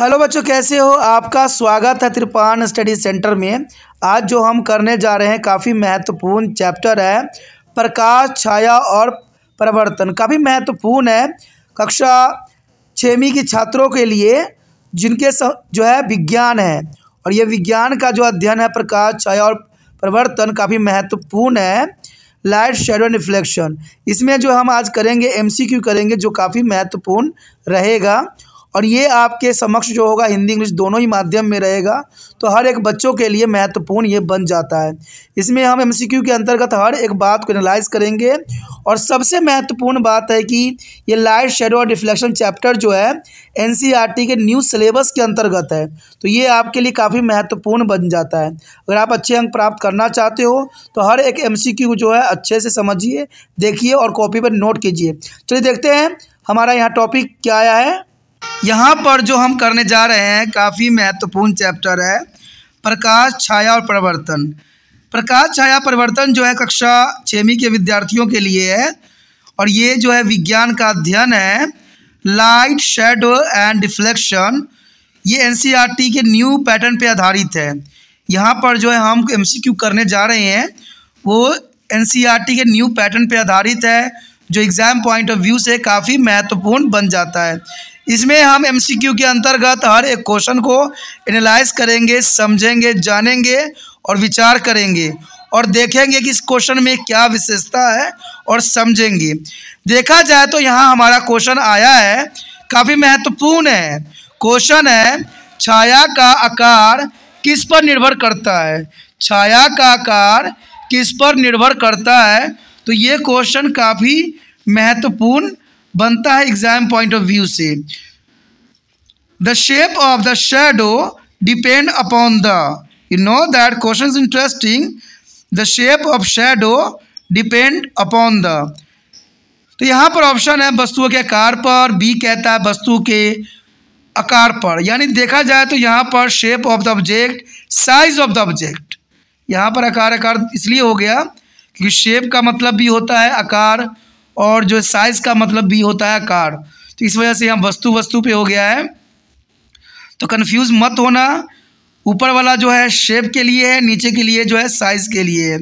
hello बच्चों कैसे हो आपका स्वागत है त्रिपान स्टडी सेंटर में आज जो हम करने जा रहे हैं काफ़ी महत्वपूर्ण चैप्टर है प्रकाश छाया और प्रवर्तन काफ़ी महत्वपूर्ण है कक्षा छवी के छात्रों के लिए जिनके जो है विज्ञान है और ये विज्ञान का जो अध्ययन है प्रकाश छाया और प्रवर्तन काफ़ी महत्वपूर्ण है लाइट शेडो रिफ्लेक्शन इसमें जो हम आज करेंगे एम करेंगे जो काफ़ी महत्वपूर्ण रहेगा और ये आपके समक्ष जो होगा हिंदी इंग्लिश दोनों ही माध्यम में रहेगा तो हर एक बच्चों के लिए महत्वपूर्ण ये बन जाता है इसमें हम एमसीक्यू के अंतर्गत हर एक बात को एनालाइज करेंगे और सबसे महत्वपूर्ण बात है कि ये लाइट शेडो और रिफ्लेक्शन चैप्टर जो है एन e के न्यू सिलेबस के अंतर्गत है तो ये आपके लिए काफ़ी महत्वपूर्ण बन जाता है अगर आप अच्छे अंक प्राप्त करना चाहते हो तो हर एक एम जो है अच्छे से समझिए देखिए और कॉपी पर नोट कीजिए चलिए देखते हैं हमारा यहाँ टॉपिक क्या आया है यहाँ पर जो हम करने जा रहे हैं काफ़ी महत्वपूर्ण चैप्टर है प्रकाश छाया और परिवर्तन प्रकाश छाया परिवर्तन जो है कक्षा छवीं के विद्यार्थियों के लिए है और ये जो है विज्ञान का अध्ययन है लाइट शेडो एंड डिफ्लेक्शन ये एन e के न्यू पैटर्न पे आधारित है यहाँ पर जो है हम एम करने जा रहे हैं वो एन e के न्यू पैटर्न पे आधारित है जो एग्ज़ाम पॉइंट ऑफ व्यू से काफ़ी महत्वपूर्ण बन जाता है इसमें हम एमसीक्यू के अंतर्गत हर एक क्वेश्चन को एनालाइज करेंगे समझेंगे जानेंगे और विचार करेंगे और देखेंगे कि इस क्वेश्चन में क्या विशेषता है और समझेंगे देखा जाए तो यहाँ हमारा क्वेश्चन आया है काफ़ी महत्वपूर्ण है क्वेश्चन है छाया का आकार किस पर निर्भर करता है छाया का आकार किस पर निर्भर करता है तो ये क्वेश्चन काफ़ी महत्वपूर्ण बनता है एग्जाम पॉइंट ऑफ व्यू से the shape of the shadow depend upon the you know that question interesting the shape of shadow depend upon the तो यहाँ पर ऑप्शन है वस्तुओं के आकार पर बी कहता है वस्तु के आकार पर यानी देखा जाए तो यहाँ पर shape of the object size of the object यहाँ पर आकार आकार इसलिए हो गया क्योंकि शेप का मतलब भी होता है आकार और जो साइज़ का मतलब भी होता है आकार तो इस वजह से यहाँ वस्तु वस्तु पे हो गया है तो कन्फ्यूज़ मत होना ऊपर वाला जो है शेप के लिए है नीचे के लिए जो है साइज़ के लिए है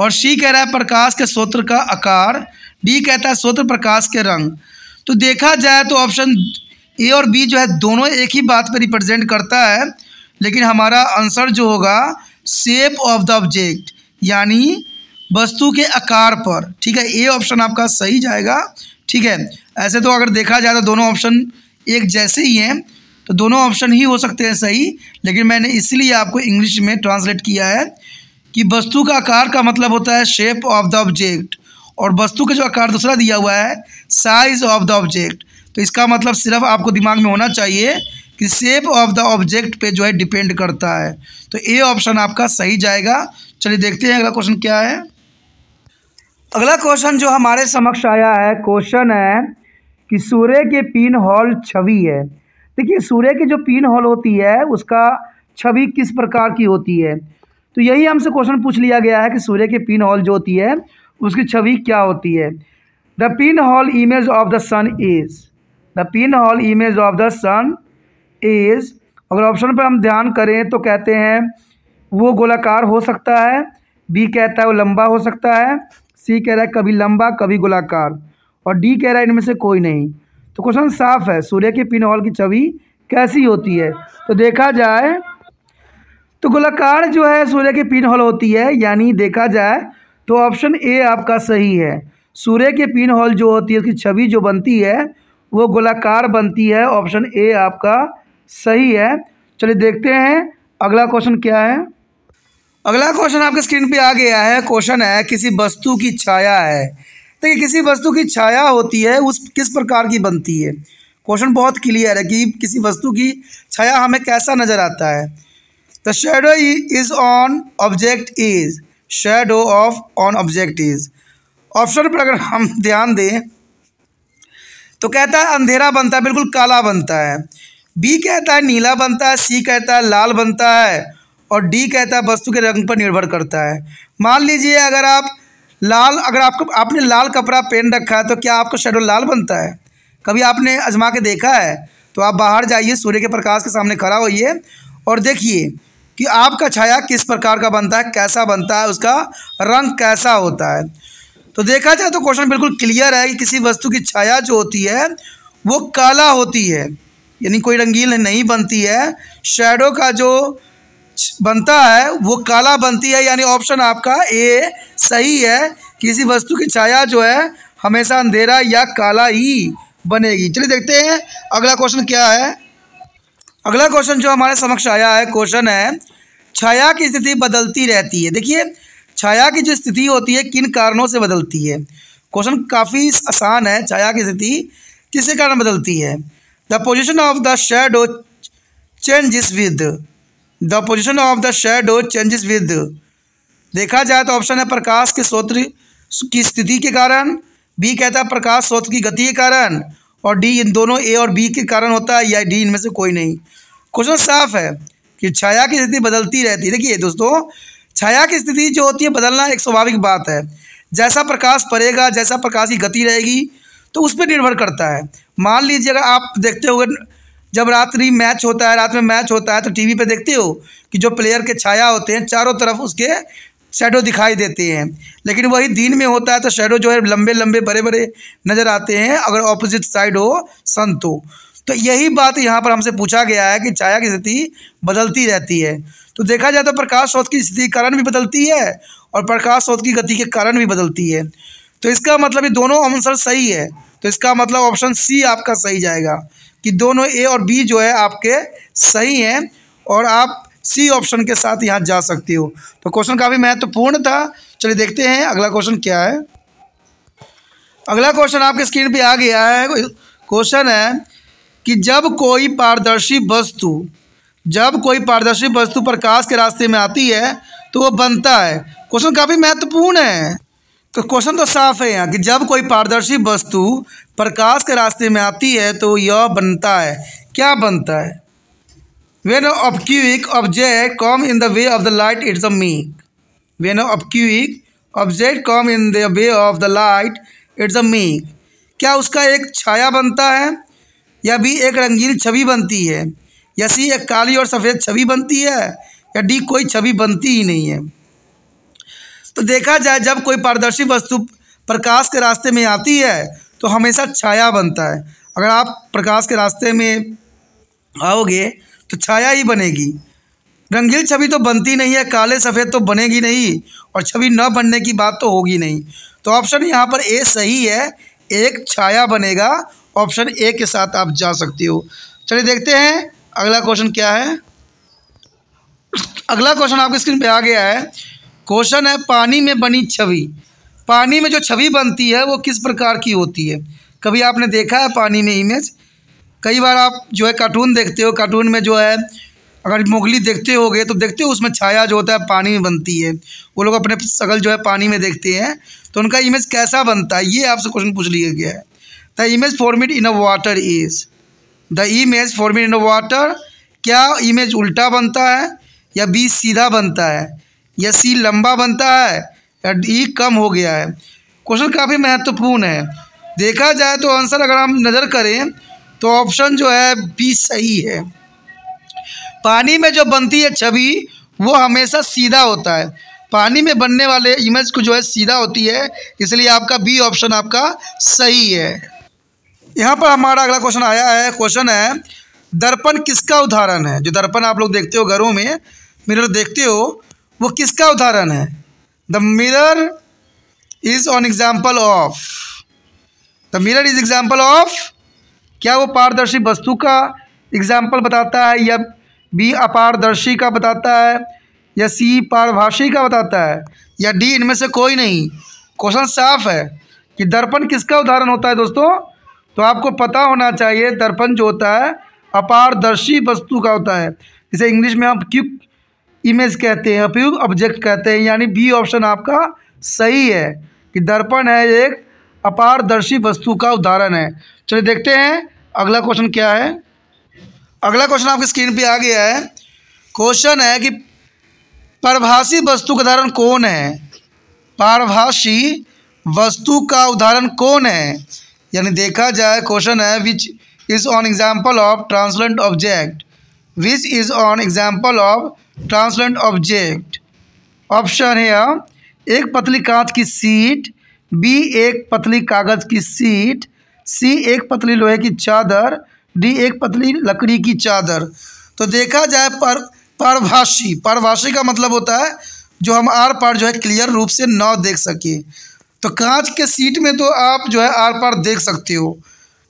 और सी कह रहा है प्रकाश के स्रोत्र का आकार डी कहता है स्रोत्र प्रकाश के रंग तो देखा जाए तो ऑप्शन ए और बी जो है दोनों एक ही बात पर रिप्रेजेंट करता है लेकिन हमारा आंसर जो होगा शेप ऑफ द ऑब्जेक्ट यानी वस्तु के आकार पर ठीक है ए ऑप्शन आपका सही जाएगा ठीक है ऐसे तो अगर देखा जाए तो दोनों ऑप्शन एक जैसे ही हैं तो दोनों ऑप्शन ही हो सकते हैं सही लेकिन मैंने इसलिए आपको इंग्लिश में ट्रांसलेट किया है कि वस्तु का आकार का मतलब होता है शेप ऑफ द ऑब्जेक्ट और वस्तु का जो आकार दूसरा दिया हुआ है साइज ऑफ द ऑब्जेक्ट तो इसका मतलब सिर्फ आपको दिमाग में होना चाहिए कि शेप ऑफ द ऑब्जेक्ट पे जो है डिपेंड करता है तो ए ऑप्शन आपका सही जाएगा चलिए देखते हैं अगला क्वेश्चन क्या है अगला क्वेश्चन जो हमारे समक्ष आया है क्वेश्चन है कि सूर्य के पिन हॉल छवि है देखिए सूर्य की जो पिन हॉल होती है उसका छवि किस प्रकार की होती है तो यही हमसे क्वेश्चन पूछ लिया गया है कि सूर्य के पिन हॉल जो होती है उसकी छवि क्या होती है the pinhole image of the sun is the pinhole image of the sun is अगर ऑप्शन पर हम ध्यान करें तो कहते हैं वो गोलाकार हो सकता है बी कहता है वो लंबा हो सकता है सी कह रहा है कभी लंबा कभी गोलाकार और डी कह रहा है इनमें से कोई नहीं तो क्वेश्चन साफ है सूर्य के पिन हॉल की छवि कैसी होती है तो देखा जाए तो गोलाकार जो है सूर्य के पिनहॉल होती है यानी देखा जाए तो ऑप्शन ए आपका सही है सूर्य के पिन हॉल जो होती है उसकी छवि जो बनती है वो गोलाकार बनती है ऑप्शन ए आपका सही है चलिए देखते हैं अगला क्वेश्चन क्या है अगला क्वेश्चन आपके स्क्रीन पे आ गया है क्वेश्चन है किसी वस्तु की छाया है देखिए किसी वस्तु की छाया होती है उस किस प्रकार की बनती है क्वेश्चन बहुत क्लियर है कि किसी वस्तु की छाया हमें कैसा नज़र आता है the shadow is an object is shadow of an object is option पर अगर हम ध्यान दें तो कहता है अंधेरा बनता है बिल्कुल काला बनता है बी कहता है नीला बनता है सी कहता है लाल बनता है और डी कहता है वस्तु के रंग पर निर्भर करता है मान लीजिए अगर आप लाल अगर आपको आपने लाल कपड़ा पहन रखा है तो क्या आपको शेडो लाल बनता है कभी आपने आजमा के देखा है तो आप बाहर जाइए सूर्य के प्रकाश के सामने खड़ा होइए और देखिए कि आपका छाया किस प्रकार का बनता है कैसा बनता है उसका रंग कैसा होता है तो देखा जाए तो क्वेश्चन बिल्कुल क्लियर है कि किसी वस्तु की छाया जो होती है वो काला होती है यानी कोई रंगील नहीं बनती है शेडो का जो बनता है वो काला बनती है यानी ऑप्शन आपका ए सही है किसी वस्तु की छाया जो है हमेशा अंधेरा या काला ही बनेगी चलिए देखते हैं अगला क्वेश्चन क्या है अगला क्वेश्चन जो हमारे समक्ष आया है क्वेश्चन है छाया की स्थिति बदलती रहती है देखिए छाया की जो स्थिति होती है किन कारणों से बदलती है क्वेश्चन काफ़ी आसान है छाया की स्थिति किसके कारण बदलती है the position of the shadow changes with the position of the shadow changes with देखा जाए तो ऑप्शन है प्रकाश के स्रोत की स्थिति के कारण बी कहता है प्रकाश स्रोत की गति के कारण और डी इन दोनों ए और बी के कारण होता है या डी इनमें से कोई नहीं क्वेश्चन साफ है कि छाया की स्थिति बदलती रहती है देखिए दोस्तों छाया की स्थिति जो होती है बदलना एक स्वाभाविक बात है जैसा प्रकाश पड़ेगा जैसा प्रकाश की गति रहेगी तो उस पर निर्भर करता है मान लीजिए अगर आप देखते हो जब रात्रि मैच होता है रात में मैच होता है तो टीवी पे देखते हो कि जो प्लेयर के छाया होते हैं चारों तरफ उसके शेडो दिखाई देते हैं लेकिन वही दिन में होता है तो शेडो जो है लंबे लंबे बड़े बड़े नज़र आते हैं अगर ऑपोजिट साइड हो सन तो तो यही बात यहाँ पर हमसे पूछा गया है कि छाया की स्थिति बदलती रहती है तो देखा जाए तो प्रकाश स्रोत की स्थिति के कारण भी बदलती है और प्रकाश स्रोत की गति के कारण भी बदलती है तो इसका मतलब ये दोनों आंसर सही है तो इसका मतलब ऑप्शन सी आपका सही जाएगा कि दोनों ए और बी जो है आपके सही हैं और आप सी ऑप्शन के साथ यहाँ जा सकती हो तो क्वेश्चन काफ़ी महत्वपूर्ण था चलिए देखते हैं अगला क्वेश्चन क्या है अगला क्वेश्चन आपके स्क्रीन पे आ गया है क्वेश्चन है कि जब कोई पारदर्शी वस्तु जब कोई पारदर्शी वस्तु प्रकाश के रास्ते में आती है तो वह बनता है क्वेश्चन काफ़ी महत्वपूर्ण है तो क्वेश्चन तो साफ है यहाँ कि जब कोई पारदर्शी वस्तु प्रकाश के रास्ते में आती है तो यह बनता है क्या बनता है when quick object come in the way of the light it's a meek when quick object come in the way of the light it's a meek क्या उसका एक छाया बनता है या भी एक रंगीन छवि बनती है या सी एक काली और सफ़ेद छवि बनती है या डी कोई छवि बनती ही नहीं है तो देखा जाए जब कोई पारदर्शी वस्तु प्रकाश के रास्ते में आती है तो हमेशा छाया बनता है अगर आप प्रकाश के रास्ते में आओगे तो छाया ही बनेगी रंगील छवि तो बनती नहीं है काले सफ़ेद तो बनेगी नहीं और छवि न बनने की बात तो होगी नहीं तो ऑप्शन यहाँ पर ए सही है एक छाया बनेगा ऑप्शन ए के साथ आप जा सकते हो चलिए देखते हैं अगला क्वेश्चन क्या है अगला क्वेश्चन आपकी स्क्रीन पे आ गया है क्वेश्चन है पानी में बनी छवि पानी में जो छवि बनती है वो किस प्रकार की होती है कभी आपने देखा है पानी में इमेज कई बार आप जो है कार्टून देखते हो कार्टून में जो है अगर मोगली देखते हो तो देखते हो उसमें छाया जो होता है पानी में बनती है वो लोग अपने सगल जो है पानी में देखते हैं तो उनका इमेज कैसा बनता है ये आपसे क्वेश्चन पूछ लिया गया है the image formed in a water is the image formed in a water क्या इमेज उल्टा बनता है या बी सीधा बनता है या सी लंबा बनता है या डी कम हो गया है क्वेश्चन काफ़ी महत्वपूर्ण है देखा जाए तो आंसर अगर हम नज़र करें तो ऑप्शन जो है बी सही है पानी में जो बनती है छवि वो हमेशा सीधा होता है पानी में बनने वाले इमेज को जो है सीधा होती है इसलिए आपका बी ऑप्शन आपका सही है यहाँ पर हमारा अगला क्वेश्चन आया है क्वेश्चन है दर्पण किसका उदाहरण है जो दर्पण आप लोग देखते हो घरों में मिरर देखते हो वो किसका उदाहरण है the mirror is an example of the mirror is example of क्या वो पारदर्शी वस्तु का एग्जाम्पल बताता है या बी अपारदर्शी का बताता है या सी पारभाषी का बताता है या डी इनमें से कोई नहीं क्वेश्चन साफ है कि दर्पण किसका उदाहरण होता है दोस्तों तो आपको पता होना चाहिए दर्पण जो होता है अपारदर्शी वस्तु का होता है जैसे इंग्लिश में हम क्यू इमेज कहते हैं उपयुक्त ऑब्जेक्ट कहते हैं यानी बी ऑप्शन आपका सही है कि दर्पण है एक अपारदर्शी वस्तु का उदाहरण है चलिए देखते हैं अगला क्वेश्चन क्या है अगला क्वेश्चन आपकी स्क्रीन पे आ गया है क्वेश्चन है कि परभाषी वस्तु का उदाहरण कौन है पारभाषी वस्तु का उदाहरण कौन है यानी देखा जाए क्वेश्चन है which is an example of translucent object which is an example of translucent object option है एक पतली कांच की सीट बी एक पतली कागज़ की सीट सी एक पतली लोहे की चादर डी एक पतली लकड़ी की चादर तो देखा जाए पर परभाषी परभाषी का मतलब होता है जो हम आर पार जो है क्लियर रूप से न देख सके तो कांच के सीट में तो आप जो है आर पार देख सकते हो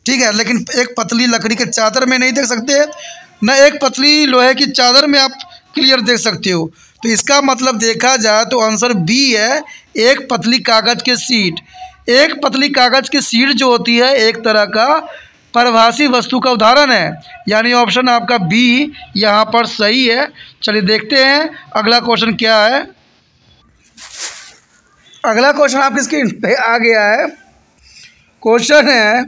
ठीक है लेकिन एक पतली लकड़ी के चादर में नहीं देख सकते न एक पतली लोहे की चादर में आप क्लियर देख सकते हो तो इसका मतलब देखा जाए तो आंसर बी है एक पतली कागज़ के सीट एक पतली कागज़ की सीट जो होती है एक तरह का परभाषी वस्तु का उदाहरण है यानी ऑप्शन आपका बी यहाँ पर सही है चलिए देखते हैं अगला क्वेश्चन क्या है अगला क्वेश्चन आपकी स्क्रीन पे आ गया है क्वेश्चन है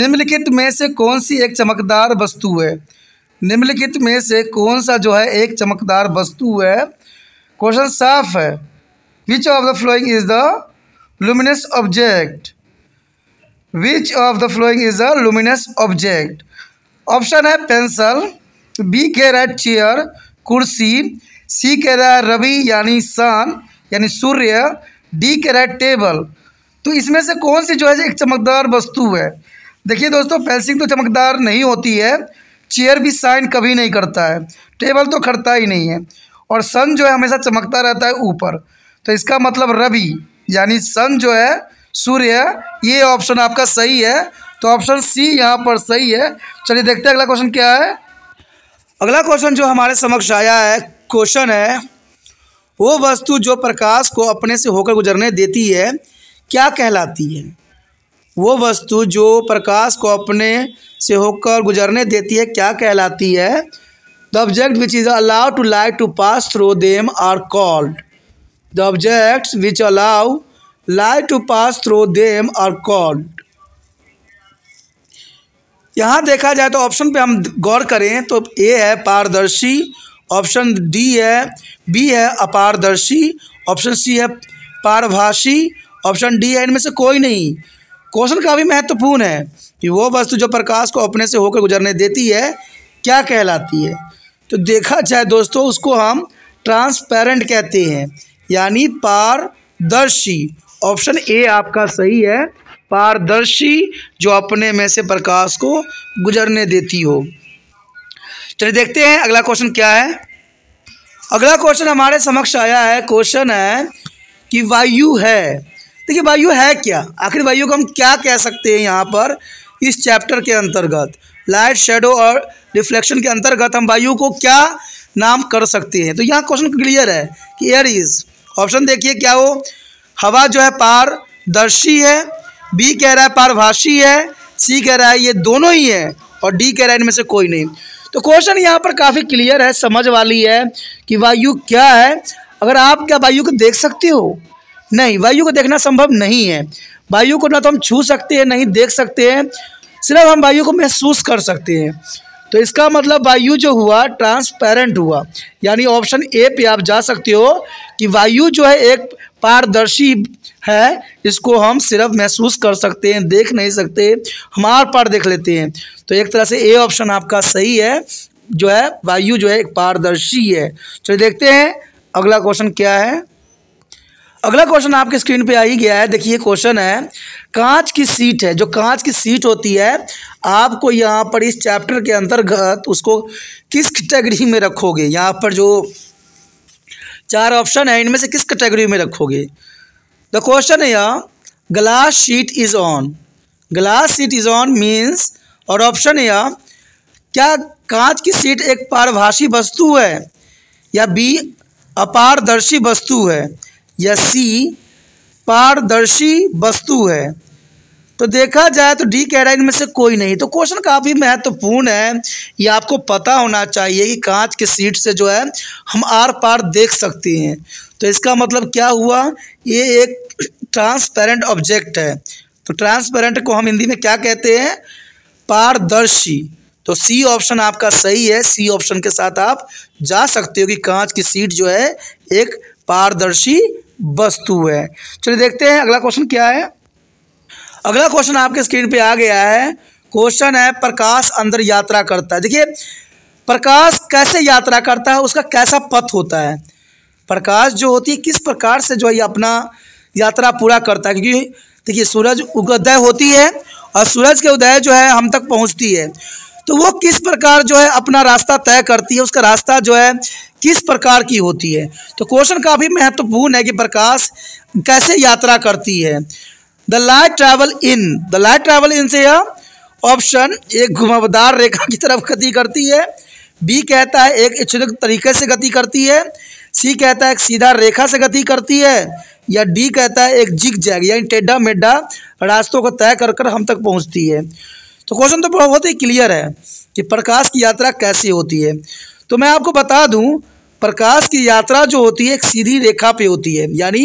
निम्नलिखित में से कौन सी एक चमकदार वस्तु है निम्नलिखित में से कौन सा जो है एक चमकदार वस्तु है क्वेश्चन साफ है which of the following is the luminous object which of the following is the luminous object option है पेंसिल बी कह रहा है चेयर कुर्सी सी कह रहा है रवि यानी सन यानी सूर्य डी कह रहा है टेबल तो इसमें से कौन सी जो है एक चमकदार वस्तु है देखिए दोस्तों पेंसिल तो चमकदार नहीं होती है चेयर भी साइन कभी नहीं करता है टेबल तो खड़ता ही नहीं है और सन जो है हमेशा चमकता रहता है ऊपर तो इसका मतलब रवि यानी सन जो है सूर्य ये ऑप्शन आपका सही है तो ऑप्शन सी यहाँ पर सही है चलिए देखते हैं अगला क्वेश्चन क्या है अगला क्वेश्चन जो हमारे समक्ष आया है क्वेश्चन है वो वस्तु जो प्रकाश को अपने से होकर गुजरने देती है क्या कहलाती है वो वस्तु जो प्रकाश को अपने से होकर गुजरने देती है क्या कहलाती है the object which is allow to light to pass through them are called the objects which allow light to pass through them are called यहाँ देखा जाए तो ऑप्शन पे हम गौर करें तो ए है पारदर्शी ऑप्शन डी है बी है अपारदर्शी ऑप्शन सी है पारभाषी ऑप्शन डी है इनमें से कोई नहीं क्वेश्चन काफ़ी महत्वपूर्ण है कि वो वस्तु जो प्रकाश को अपने से होकर गुजरने देती है क्या कहलाती है तो देखा जाए दोस्तों उसको हम ट्रांसपेरेंट कहते हैं यानी पारदर्शी ऑप्शन ए आपका सही है पारदर्शी जो अपने में से प्रकाश को गुजरने देती हो चलिए देखते हैं अगला क्वेश्चन क्या है अगला क्वेश्चन हमारे समक्ष आया है क्वेश्चन है कि वायु है देखिए वायु है क्या आखिर वायु को हम क्या कह सकते हैं यहाँ पर इस चैप्टर के अंतर्गत लाइट शेडो और रिफ्लेक्शन के अंतर्गत हम वायु को क्या नाम कर सकते हैं तो यहाँ क्वेश्चन क्लियर है कि एयर इज ऑप्शन देखिए क्या हो हवा जो है पारदर्शी है बी कह रहा है पारभाषी है सी कह रहा है ये दोनों ही है और डी कह रहा है इनमें से कोई नहीं तो क्वेश्चन यहाँ पर काफ़ी क्लियर है समझ वाली है कि वायु क्या है अगर आप क्या वायु को देख सकते हो नहीं वायु को देखना संभव नहीं है वायु को ना तो हम छू सकते हैं नहीं देख सकते हैं सिर्फ हम वायु को महसूस कर सकते हैं तो इसका मतलब वायु जो हुआ ट्रांसपेरेंट हुआ यानी ऑप्शन ए पे आप जा सकते हो कि वायु जो है एक पारदर्शी है इसको हम सिर्फ महसूस कर सकते हैं देख नहीं सकते हम आर पार देख लेते हैं तो एक तरह से ए ऑप्शन आपका सही है जो है वायु जो है एक पारदर्शी है चलिए देखते हैं अगला क्वेश्चन क्या है अगला क्वेश्चन आपके स्क्रीन पे आ ही गया है देखिए क्वेश्चन है कांच की सीट है जो कांच की सीट होती है आपको यहाँ पर इस चैप्टर के अंतर्गत उसको किस कैटेगरी में रखोगे यहाँ पर जो चार ऑप्शन है इनमें से किस कैटेगरी में रखोगे द क्वेश्चन है यहाँ glass sheet is an glass sheet is an means और ऑप्शन है यहाँ क्या कांच की सीट एक पारभाषी वस्तु है या बी अपारदर्शी वस्तु है या सी पारदर्शी वस्तु है तो देखा जाए तो डी कह रहा है इनमें से कोई नहीं तो क्वेश्चन काफ़ी महत्वपूर्ण है ये आपको पता होना चाहिए कि कांच के सीट से जो है हम आर पार देख सकते हैं तो इसका मतलब क्या हुआ ये एक ट्रांसपेरेंट ऑब्जेक्ट है तो ट्रांसपेरेंट को हम हिंदी में क्या कहते हैं पारदर्शी तो सी ऑप्शन आपका सही है सी ऑप्शन के साथ आप जा सकते हो कि कांच की सीट जो है एक पारदर्शी वस्तु है चलिए देखते हैं अगला क्वेश्चन क्या है अगला क्वेश्चन आपके स्क्रीन पे आ गया है क्वेश्चन है प्रकाश अंदर यात्रा करता है देखिए प्रकाश कैसे यात्रा करता है उसका कैसा पथ होता है प्रकाश जो होती है किस प्रकार से जो है अपना यात्रा पूरा करता है क्योंकि देखिए सूरज उदय होती है और सूरज के उदय जो है हम तक पहुंचती है तो वो किस प्रकार जो है अपना रास्ता तय करती है उसका रास्ता जो है किस प्रकार की होती है तो क्वेश्चन काफ़ी महत्वपूर्ण है कि प्रकाश कैसे यात्रा करती है the light travel in the light travel in से यह ऑप्शन एक घुमावदार रेखा की तरफ गति करती है बी कहता है एक इच्छुक तरीके से गति करती है सी कहता है एक सीधा रेखा से गति करती है या डी कहता है एक जिग जैग यानी टेढ़ा मेढ़ा रास्तों को तय कर कर हम तक पहुंचती है तो क्वेश्चन तो बहुत ही क्लियर है कि प्रकाश की यात्रा कैसे होती है तो मैं आपको बता दूं प्रकाश की यात्रा जो होती है एक सीधी रेखा पे होती है यानी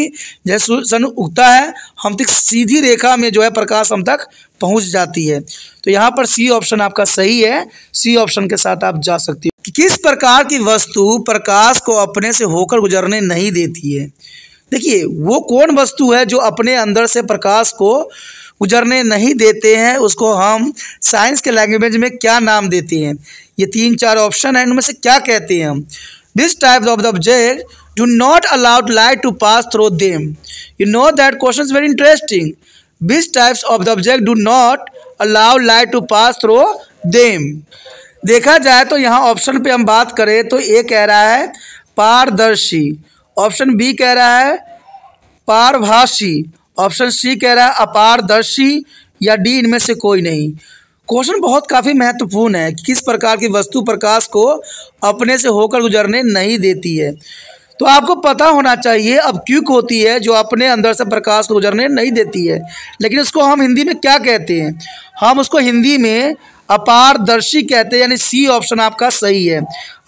जैसे सन उगता है हम तक सीधी रेखा में जो है प्रकाश हम तक पहुंच जाती है तो यहाँ पर सी ऑप्शन आपका सही है सी ऑप्शन के साथ आप जा सकती हो कि किस प्रकार की वस्तु प्रकाश को अपने से होकर गुजरने नहीं देती है देखिए वो कौन वस्तु है जो अपने अंदर से प्रकाश को गुजरने नहीं देते हैं उसको हम साइंस के लैंग्वेज में क्या नाम देते हैं ये तीन चार ऑप्शन है इनमें से क्या कहते हैं हम these types of the object do not allow light to pass through them you know that question is very interesting these types of the object do not allow light to pass through them देखा जाए तो यहाँ option पे हम बात करें तो ए कह रहा है पारदर्शी ऑप्शन बी कह रहा है पारभाषी ऑप्शन सी कह रहा है अपारदर्शी या डी इनमें से कोई नहीं क्वेश्चन बहुत काफ़ी महत्वपूर्ण है कि किस प्रकार की वस्तु प्रकाश को अपने से होकर गुजरने नहीं देती है तो आपको पता होना चाहिए अब क्यूक होती है जो अपने अंदर से प्रकाश को गुजरने नहीं देती है लेकिन उसको हम हिंदी में क्या कहते हैं हम उसको हिंदी में अपारदर्शी कहते हैं यानी सी ऑप्शन आपका सही है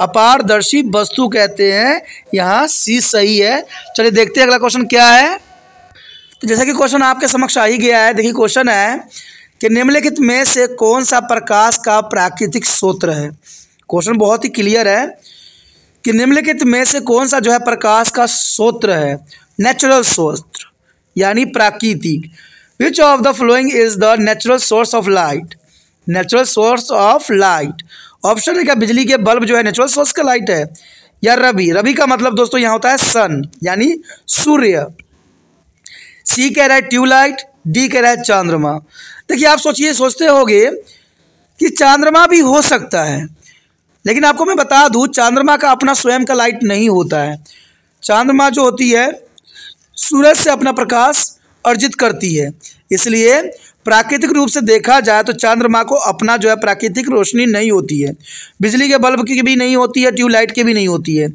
अपारदर्शी वस्तु कहते हैं यहाँ सी सही है चलिए देखते हैं अगला क्वेश्चन क्या है तो जैसा कि क्वेश्चन आपके समक्ष आ ही गया है देखिए क्वेश्चन है कि निम्नलिखित में से कौन सा प्रकाश का प्राकृतिक स्रोत्र है क्वेश्चन बहुत ही क्लियर है कि निम्नलिखित में से कौन सा जो है प्रकाश का स्रोत्र है नेचुरल स्रोत्र यानी प्राकृतिक which of the following is the natural source of light natural source of light option है क्या बिजली के बल्ब जो है नेचुरल सोर्स का लाइट है या रवि रवि का मतलब दोस्तों यहाँ होता है सन यानी सूर्य सी कह रहा है ट्यूबलाइट डी कह रहा है चंद्रमा देखिए आप सोचिए सोचते होगे कि चंद्रमा भी हो सकता है लेकिन आपको मैं बता दूँ चंद्रमा का अपना स्वयं का लाइट नहीं होता है चंद्रमा जो होती है सूरज से अपना प्रकाश अर्जित करती है इसलिए प्राकृतिक रूप से देखा जाए तो चंद्रमा को अपना जो है प्राकृतिक रोशनी नहीं होती है बिजली के बल्ब की भी नहीं होती है ट्यूबलाइट की भी नहीं होती है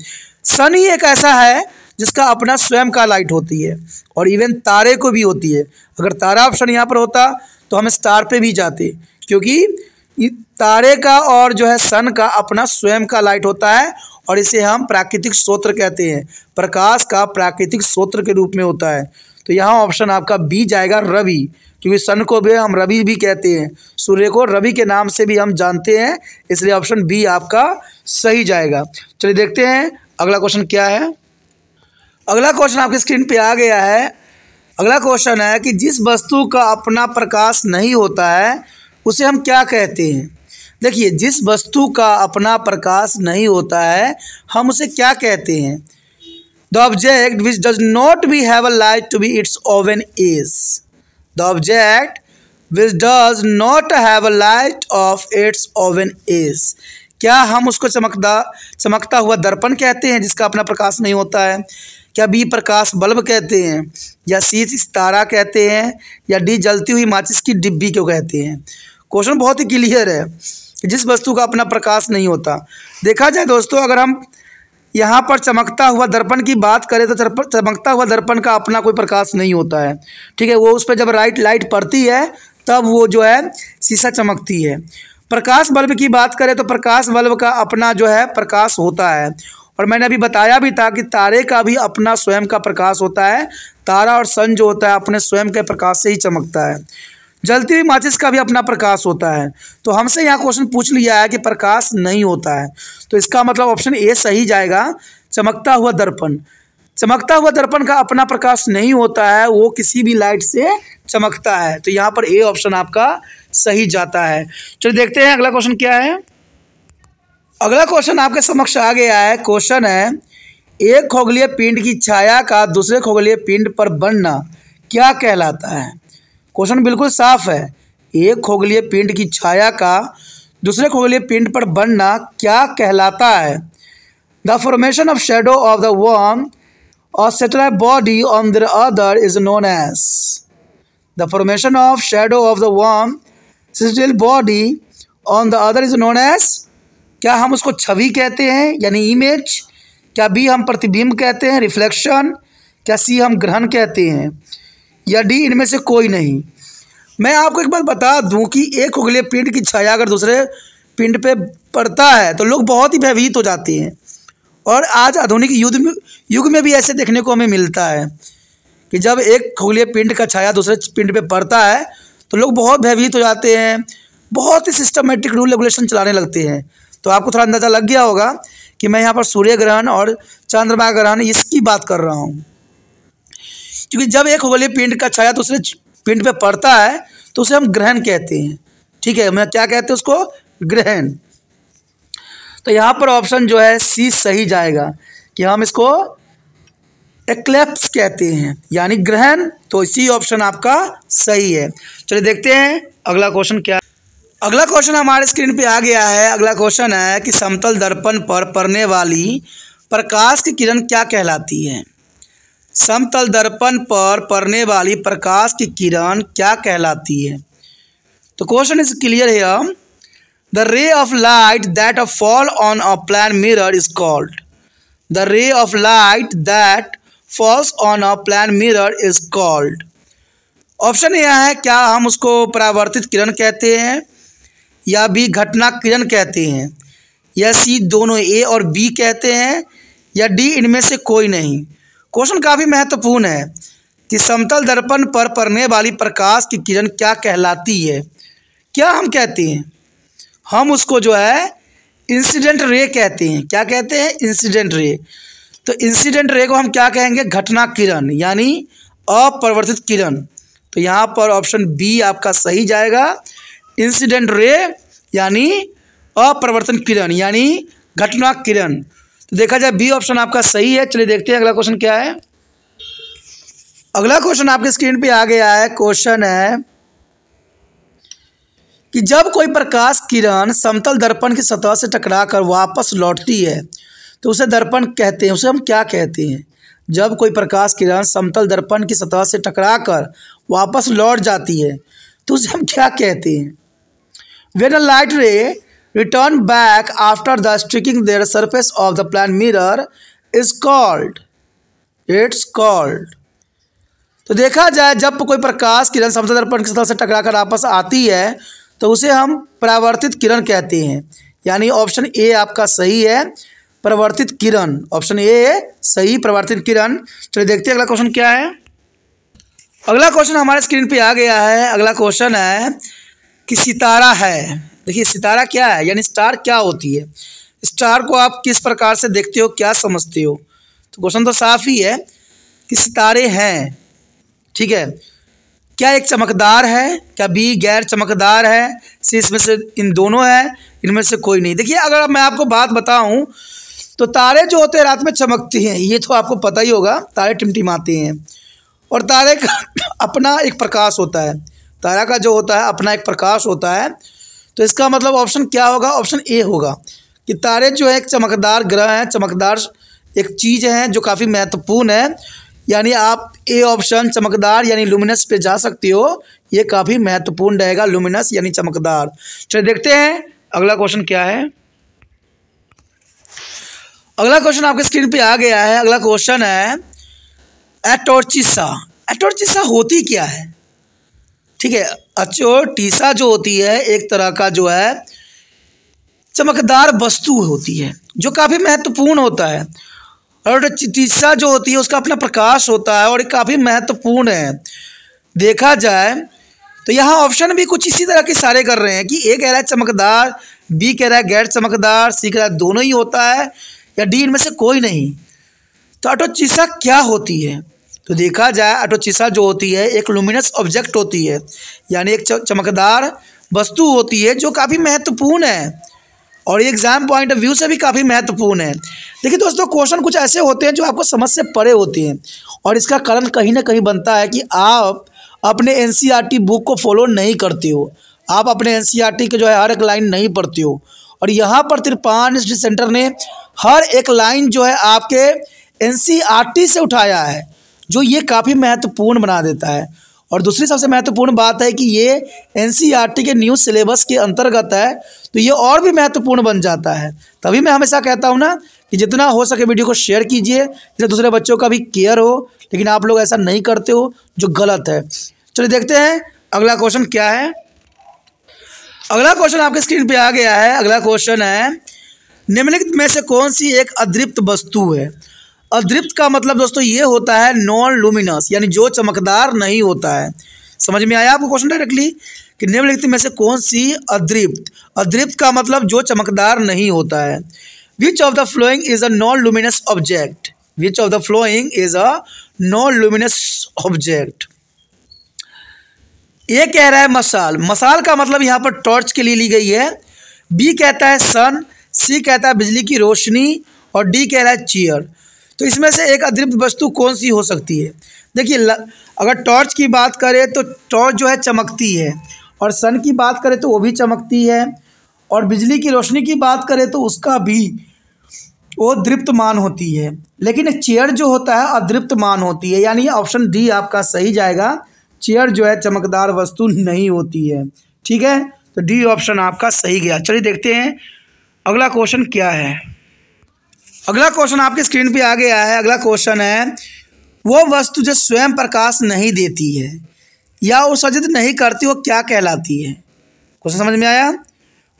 सन ही एक ऐसा है जिसका अपना स्वयं का लाइट होती है और इवन तारे को भी होती है अगर तारा ऑप्शन यहाँ पर होता तो हम स्टार पे भी जाते क्योंकि तारे का और जो है सन का अपना स्वयं का लाइट होता है और इसे हम प्राकृतिक स्रोत्र कहते हैं प्रकाश का प्राकृतिक स्रोत्र के रूप में होता है तो यहाँ ऑप्शन आपका बी जाएगा रवि क्योंकि सन को भी हम रवि भी कहते हैं सूर्य को रवि के नाम से भी हम जानते हैं इसलिए ऑप्शन बी आपका सही जाएगा चलिए देखते हैं अगला क्वेश्चन क्या है अगला क्वेश्चन आपके स्क्रीन पे आ गया है अगला क्वेश्चन है कि जिस वस्तु का अपना प्रकाश नहीं होता है उसे हम क्या कहते हैं देखिए जिस वस्तु का अपना प्रकाश नहीं होता है हम उसे क्या कहते हैं the object which does not be have a light to be its own is the object which does not have a light of its own is क्या हम उसको चमकदा चमकता हुआ दर्पण कहते हैं जिसका अपना प्रकाश नहीं होता है क्या बी प्रकाश बल्ब कहते हैं या सी सितारा कहते हैं या डी जलती हुई माचिस की डिब्बी क्यों कहते हैं क्वेश्चन बहुत ही क्लियर है कि जिस वस्तु का अपना प्रकाश नहीं होता देखा जाए दोस्तों अगर हम यहाँ पर चमकता हुआ दर्पण की बात करें तो चमकता हुआ दर्पण का अपना कोई प्रकाश नहीं होता है ठीक है वो उस पर जब राइट लाइट पड़ती है तब वो जो है शीशा चमकती है प्रकाश बल्ब की बात करें तो प्रकाश बल्ब का अपना जो है प्रकाश होता है और मैंने अभी बताया भी था कि तारे का भी अपना स्वयं का प्रकाश होता है तारा और सन जो होता है अपने स्वयं के प्रकाश से ही चमकता है जलती हुई माचिस का भी अपना प्रकाश होता है तो हमसे यहाँ क्वेश्चन पूछ लिया है कि प्रकाश नहीं होता है तो इसका मतलब ऑप्शन ए सही जाएगा चमकता हुआ दर्पण चमकता हुआ दर्पण का अपना प्रकाश नहीं होता है वो किसी भी लाइट से चमकता है तो यहाँ पर ए ऑप्शन आपका सही जाता है चलिए देखते हैं अगला क्वेश्चन क्या है अगला क्वेश्चन आपके समक्ष आ गया है क्वेश्चन है एक खोगलीय पिंड की छाया का दूसरे खोगलीय पिंड पर बनना क्या कहलाता है क्वेश्चन बिल्कुल साफ है एक खोगलीय पिंड की छाया का दूसरे खोगलीय पिंड पर बनना क्या कहलाता है the formation of shadow of the worm or satellite body on the other is known as the formation of shadow of the worm satellite body on the other is known as क्या हम उसको छवि कहते हैं यानी image क्या B हम प्रतिबिंब कहते हैं रिफ्लेक्शन क्या सी हम ग्रहण कहते हैं या डी इनमें से कोई नहीं मैं आपको एक बात बता दूं कि एक उगले पिंड की छाया अगर दूसरे पिंड पे पड़ता है तो लोग बहुत ही भयभीत हो जाते हैं और आज आधुनिक युद्ध में युग में भी ऐसे देखने को हमें मिलता है कि जब एक खुगले पिंड का छाया दूसरे पिंड पे पड़ता है तो लोग बहुत भयभीत हो जाते हैं बहुत ही सिस्टमेटिक रूल रेगुलेशन चलाने लगते हैं तो आपको थोड़ा अंदाज़ा लग गया होगा कि मैं यहाँ पर सूर्य ग्रहण और चंद्रमा ग्रहण इसकी बात कर रहा हूँ क्योंकि जब एक होले पिंड का छाया दूसरे तो पिंड पे पड़ता है तो उसे हम ग्रहण कहते हैं ठीक है मैं क्या कहते हैं उसको ग्रहण तो यहाँ पर ऑप्शन जो है सी सही जाएगा कि हम इसको एक्लेप्स कहते हैं यानी ग्रहण तो इसी ऑप्शन आपका सही है चलिए देखते हैं अगला क्वेश्चन क्या अगला क्वेश्चन हमारे स्क्रीन पे आ गया है अगला क्वेश्चन है कि समतल दर्पण पर पड़ने वाली प्रकाश की किरण क्या कहलाती है समतल दर्पण पर पड़ने वाली प्रकाश की किरण क्या कहलाती है तो क्वेश्चन इज क्लियर है the ray of light that of fall on a plane mirror is called the ray of light that falls on a plane mirror is called option यह है क्या हम उसको परावर्तित किरण कहते हैं या भी घटना किरण कहते हैं या सी दोनों ए और बी कहते हैं या डी इनमें से कोई नहीं क्वेश्चन काफ़ी महत्वपूर्ण है कि समतल दर्पण पर पड़ने वाली प्रकाश की किरण क्या कहलाती है क्या हम कहते हैं हम उसको जो है इंसिडेंट रे कहते हैं क्या कहते हैं इंसिडेंट रे तो इंसिडेंट रे को हम क्या कहेंगे घटना किरण यानी अपरिवर्तित किरण तो यहाँ पर ऑप्शन बी आपका सही जाएगा इंसिडेंट रे यानी अप्रवर्तन किरण यानी घटना किरण तो देखा जाए बी ऑप्शन आपका सही है चलिए देखते हैं अगला क्वेश्चन क्या है अगला क्वेश्चन आपके स्क्रीन पे आ गया है क्वेश्चन है कि जब कोई प्रकाश किरण समतल दर्पण की सतह से टकरा कर वापस लौटती है तो उसे दर्पण कहते हैं उसे हम क्या कहते हैं जब कोई प्रकाश किरण समतल दर्पण की सतह से टकरा कर वापस लौट जाती है तो उसे हम क्या कहते हैं When a light ray return back after the streaking their surface of the plant mirror is called it's called तो देखा जाए जब कोई प्रकाश किरण समतल दर्पण के सतह से टकराकर आपस आती है तो उसे हम परावर्तित किरण कहते हैं यानी ऑप्शन ए आपका सही है परावर्तित किरण ऑप्शन ए सही परावर्तित किरण चलिए देखते हैं अगला क्वेश्चन क्या है अगला क्वेश्चन हमारे स्क्रीन पे आ गया है अगला क्वेश्चन है कि सितारा है देखिए सितारा क्या है यानी स्टार क्या होती है स्टार को आप किस प्रकार से देखते हो क्या समझते हो तो क्वेश्चन तो साफ ही है कि सितारे हैं ठीक है क्या एक चमकदार है क्या बी गैर चमकदार है सी इसमें से इन दोनों है इनमें से कोई नहीं देखिए अगर मैं आपको बात बताऊं तो तारे जो होते हैं रात में चमकते हैं ये तो आपको पता ही होगा तारे टिमटिमाते हैं और तारे का अपना एक प्रकाश होता है तारा का जो होता है अपना एक प्रकाश होता है तो इसका मतलब ऑप्शन क्या होगा ऑप्शन ए होगा कि तारे जो है एक चमकदार ग्रह हैं चमकदार एक चीज़ है जो काफ़ी महत्वपूर्ण है यानी आप ए ऑप्शन चमकदार यानी लुमिनस पे जा सकती हो ये काफ़ी महत्वपूर्ण रहेगा लुमिनस यानी चमकदार चलिए देखते हैं अगला क्वेश्चन क्या है अगला क्वेश्चन आपके स्क्रीन पे आ गया है अगला क्वेश्चन है एटोर्चिसा एटोर्चिसा होती क्या है ठीक है टीसा जो होती है एक तरह का जो है चमकदार वस्तु होती है जो काफ़ी महत्वपूर्ण होता है और टीसा जो होती है उसका अपना प्रकाश होता है और काफ़ी महत्वपूर्ण है देखा जाए तो यहाँ ऑप्शन भी कुछ इसी तरह के सारे कर रहे हैं कि ए कह रहा है चमकदार बी कह रहा है गैर चमकदार सी कह रहा है दोनों ही होता है या डी इनमें से कोई नहीं तो ऑटोचिसा क्या होती है तो देखा जाए अटोचिसा जो होती है एक लुमिनस ऑब्जेक्ट होती है यानी एक चमकदार वस्तु होती है जो काफ़ी महत्वपूर्ण है और ये एग्ज़ाम पॉइंट ऑफ व्यू से भी काफ़ी महत्वपूर्ण है देखिए दोस्तों क्वेश्चन कुछ ऐसे होते हैं जो आपको समझ से परे होते हैं और इसका कारण कहीं ना कहीं बनता है कि आप अपने एन बुक e को फॉलो नहीं करते हो आप अपने एन e के जो है हर एक लाइन नहीं पढ़ते हो और यहाँ पर त्रिपान सेंटर ने हर एक लाइन जो है आपके एन e से उठाया है जो ये काफ़ी महत्वपूर्ण बना देता है और दूसरी सबसे महत्वपूर्ण बात है कि ये एन e के न्यू सिलेबस के अंतर्गत है तो ये और भी महत्वपूर्ण बन जाता है तभी मैं हमेशा कहता हूँ ना कि जितना हो सके वीडियो को शेयर कीजिए जिससे दूसरे बच्चों का भी केयर हो लेकिन आप लोग ऐसा नहीं करते हो जो गलत है चलिए देखते हैं अगला क्वेश्चन क्या है अगला क्वेश्चन आपके स्क्रीन पर आ गया है अगला क्वेश्चन है निम्नलिखित में से कौन सी एक अदृप्त वस्तु है अदृप्त का मतलब दोस्तों ये होता है नॉन लुमिनस यानी जो चमकदार नहीं होता है समझ में आया आपको क्वेश्चन डायरेक्टली कि निम्नलिखित में से कौन सी अदृप्त अदृप्त का मतलब जो चमकदार नहीं होता है which of the following is a non luminous object which of the following is a non luminous object A कह रहा है मसाल मसाल का मतलब यहाँ पर टॉर्च के लिए ली गई है बी कहता है सन सी कहता है बिजली की रोशनी और डी कह रहा है चेयर तो इसमें से एक अदृप्त वस्तु कौन सी हो सकती है देखिए अगर टॉर्च की बात करें तो टॉर्च जो है चमकती है और सन की बात करें तो वो भी चमकती है और बिजली की रोशनी की बात करें तो उसका भी वो दृप्तमान होती है लेकिन चेयर जो होता है अदृप्तमान होती है यानी ऑप्शन डी आपका सही जाएगा चेयर जो है चमकदार वस्तु नहीं होती है ठीक है तो डी ऑप्शन आपका सही गया चलिए देखते हैं अगला क्वेश्चन क्या है अगला क्वेश्चन आपके स्क्रीन पे आ गया है अगला क्वेश्चन है वो वस्तु जो स्वयं प्रकाश नहीं देती है या उत्सर्जित नहीं करती वो क्या कहलाती है क्वेश्चन समझ में आया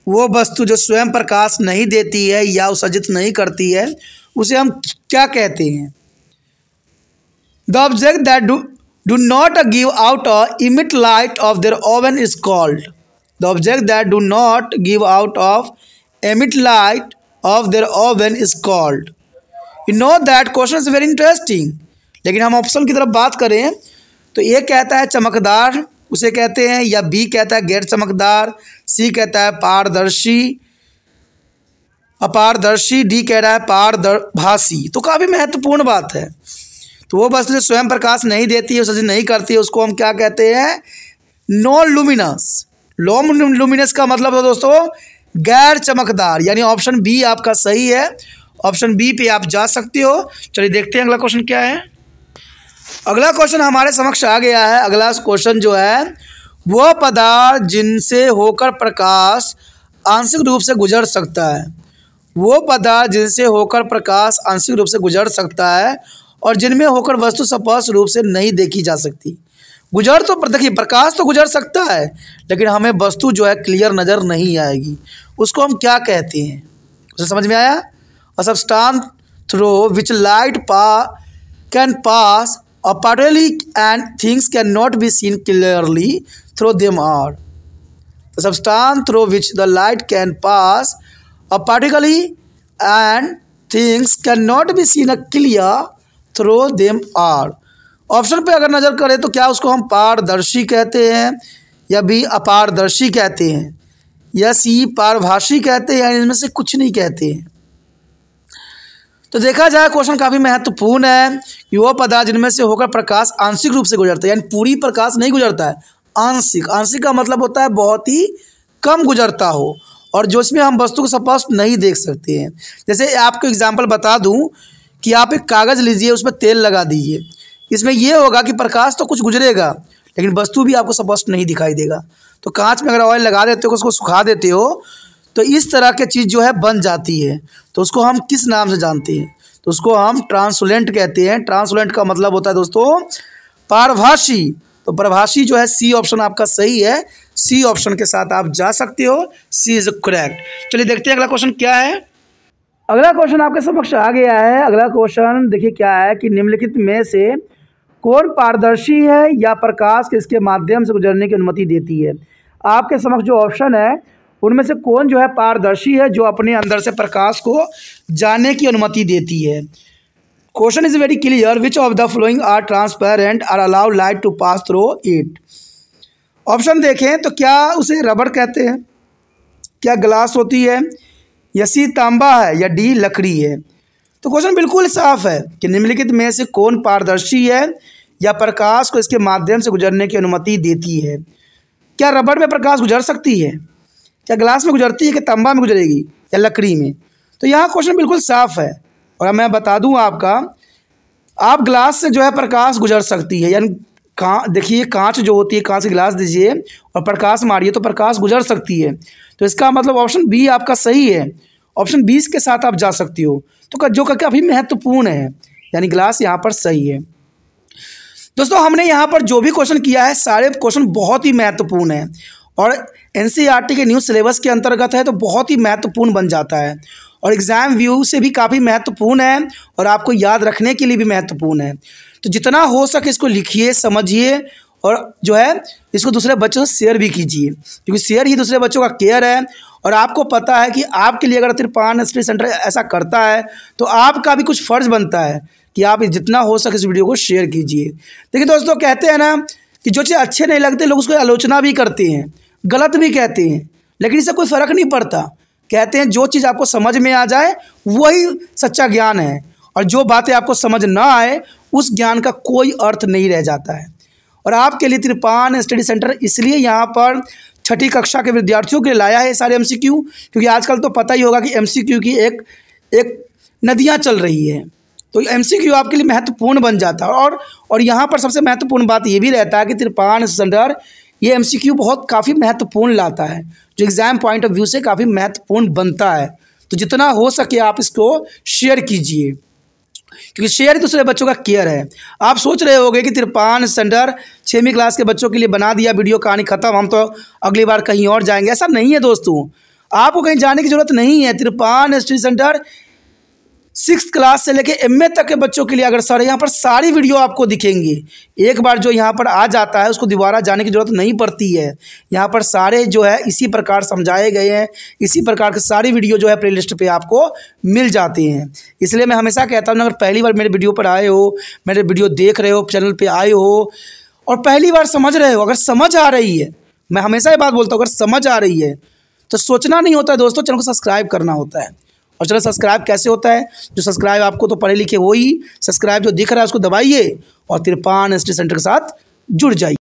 वो वस्तु जो स्वयं प्रकाश नहीं देती है या उत्सर्जित नहीं करती है उसे हम क्या कहते हैं the object that do do not give out a emit light of their own is called the object that do not give out of emit light of their oven is called you know that question is very interesting लेकिन हम option की तरफ बात करें तो ये कहता है चमकदार उसे कहते हैं या बी कहता है गैर चमकदार सी कहता है पारदर्शी अपारदर्शी डी कह रहा है पारदर्भाषी तो काफ़ी महत्वपूर्ण बात है तो वो बस स्वयं प्रकाश नहीं देती है उसे नहीं करती है उसको हम क्या कहते हैं नॉन लुमिनस लॉम लुमिनस का मतलब है दोस्तों गैर चमकदार यानी ऑप्शन बी आपका सही है ऑप्शन बी पे आप जा सकते हो चलिए देखते हैं अगला क्वेश्चन क्या है अगला क्वेश्चन हमारे समक्ष आ गया है अगला क्वेश्चन जो है वह पदार्थ जिनसे होकर प्रकाश आंशिक रूप से गुजर सकता है वो पदार्थ जिनसे होकर प्रकाश आंशिक रूप से गुजर सकता है और जिनमें होकर वस्तु स्पष्ट रूप से नहीं देखी जा सकती गुजर तो देखिए प्रकाश तो गुजर सकता है लेकिन हमें वस्तु जो है क्लियर नज़र नहीं आएगी उसको हम क्या कहते हैं उसे समझ में आया और सबस्टांस थ्रो विच लाइट पा can pass अपारेली and things can not be seen clearly throw them are substance through which the light can pass अपारेली and things can not be seen a clear throw them are option पे अगर नज़र करें तो क्या उसको हम पारदर्शी कहते हैं या भी अपारदर्शी कहते हैं या सी पारभाषी कहते हैं या इनमें से कुछ नहीं कहते हैं तो देखा जाए क्वेश्चन काफ़ी महत्वपूर्ण है कि वह पदार्थ जिनमें से होकर प्रकाश आंशिक रूप से गुजरता है यानी पूरी प्रकाश नहीं गुजरता है आंशिक आंशिक का मतलब होता है बहुत ही कम गुजरता हो और जो इसमें हम वस्तु को स्पष्ट नहीं देख सकते हैं जैसे आपको एग्जाम्पल बता दूँ कि आप एक कागज़ लीजिए उस पर तेल लगा दीजिए इसमें यह होगा कि प्रकाश तो कुछ गुजरेगा लेकिन वस्तु भी आपको स्पष्ट नहीं दिखाई देगा तो कांच में अगर ऑयल लगा देते हो उसको सुखा देते हो तो इस तरह की चीज़ जो है बन जाती है तो उसको हम किस नाम से जानते हैं तो उसको हम ट्रांसुलेंट कहते हैं ट्रांसुलेंट का मतलब होता है दोस्तों पारभाषी तो परभाषी जो है सी ऑप्शन आपका सही है सी ऑप्शन के साथ आप जा सकते हो सी इज करेक्ट चलिए देखते हैं अगला क्वेश्चन क्या है अगला क्वेश्चन आपके समक्ष आ गया है अगला क्वेश्चन देखिए क्या है कि निम्नलिखित में से कौन पारदर्शी है या प्रकाश किसके माध्यम से गुजरने की अनुमति देती है आपके समक्ष जो ऑप्शन है उनमें से कौन जो है पारदर्शी है जो अपने अंदर से प्रकाश को जाने की अनुमति देती है question is very clear which of the following are transparent or allow light to pass through it option देखें तो क्या उसे रबड़ कहते हैं क्या ग्लास होती है या सी तांबा है या डी लकड़ी है तो क्वेश्चन बिल्कुल साफ है कि निम्नलिखित में से कौन पारदर्शी है या प्रकाश को इसके माध्यम से गुजरने की अनुमति देती है क्या रबड़ में प्रकाश गुजर सकती है क्या ग्लास में गुजरती है कि तंबा में गुजरेगी या लकड़ी में तो यहाँ क्वेश्चन बिल्कुल साफ है और मैं बता दूँ आपका आप ग्लास से जो है प्रकाश गुजर सकती है यानी का देखिए कांच जो होती है कांच की गिलास दीजिए और प्रकाश मारिए तो प्रकाश गुजर सकती है तो इसका मतलब ऑप्शन बी आपका सही है ऑप्शन बीस के साथ आप जा सकती हो तो जो कह अभी महत्वपूर्ण है यानी ग्लास यहाँ पर सही है दोस्तों हमने यहाँ पर जो भी क्वेश्चन किया है सारे क्वेश्चन बहुत ही महत्वपूर्ण है और एन e के न्यू सिलेबस के अंतर्गत है तो बहुत ही महत्वपूर्ण बन जाता है और एग्ज़ाम व्यू से भी काफ़ी महत्वपूर्ण है और आपको याद रखने के लिए भी महत्वपूर्ण है तो जितना हो सके इसको लिखिए समझिए और जो है इसको दूसरे बच्चों से शेयर भी कीजिए क्योंकि शेयर ही दूसरे बच्चों का केयर है और आपको पता है कि आपके लिए अगर त्रिपान स्टडी सेंटर ऐसा करता है तो आपका भी कुछ फ़र्ज़ बनता है कि आप जितना हो सके इस वीडियो को शेयर कीजिए देखिए दोस्तों कहते हैं ना कि जो चीज़ अच्छे नहीं लगते लोग उसको आलोचना भी करते हैं गलत भी कहते हैं लेकिन इससे कोई फ़र्क नहीं पड़ता कहते हैं जो चीज़ आपको समझ में आ जाए वही सच्चा ज्ञान है और जो बातें आपको समझ ना आए उस ज्ञान का कोई अर्थ नहीं रह जाता है और आपके लिए त्रिपान स्टडी सेंटर इसलिए यहाँ पर छठी कक्षा के विद्यार्थियों के लिए लाया है सारे एमसीक्यू क्योंकि आजकल तो पता ही होगा कि एमसीक्यू की एक एक नदियाँ चल रही है तो क्यू आपके लिए महत्वपूर्ण बन जाता है और और यहाँ पर सबसे महत्वपूर्ण बात ये भी रहता है कि त्रिपान संडर ये क्यू बहुत काफ़ी महत्वपूर्ण लाता है जो एग्ज़ाम पॉइंट ऑफ व्यू से काफ़ी महत्वपूर्ण बनता है तो जितना हो सके आप इसको शेयर कीजिए क्योंकि शेयर दूसरे बच्चों का केयर है आप सोच रहे होंगे कि तिरपान सेंडर छवीं क्लास के बच्चों के लिए बना दिया वीडियो कहानी ख़त्म हम तो अगली बार कहीं और जाएंगे ऐसा नहीं है दोस्तों आपको कहीं जाने की ज़रूरत नहीं है तिरपान स्टडी सेंटर सिक्स क्लास से लेके एम तक के बच्चों के लिए अगर सर यहाँ पर सारी वीडियो आपको दिखेंगी एक बार जो यहाँ पर आ जाता है उसको दोबारा जाने की ज़रूरत नहीं पड़ती है यहाँ पर सारे जो है इसी प्रकार समझाए गए हैं इसी प्रकार की सारी वीडियो जो है प्ले लिस्ट पर आपको मिल जाती हैं इसलिए मैं हमेशा कहता हूँ अगर पहली बार मेरे वीडियो पर आए हो मेरे वीडियो देख रहे हो चैनल पर आए हो और पहली बार समझ रहे हो अगर समझ आ रही है मैं हमेशा ये बात बोलता हूँ अगर समझ आ रही है तो सोचना नहीं होता है दोस्तों चैनल को सब्सक्राइब करना होता है और चलो सब्सक्राइब कैसे होता है जो सब्सक्राइब आपको तो पढ़े लिखे वो ही सब्सक्राइब जो दिख रहा है उसको दबाइए और तिरपान एस सेंटर के साथ जुड़ जाइए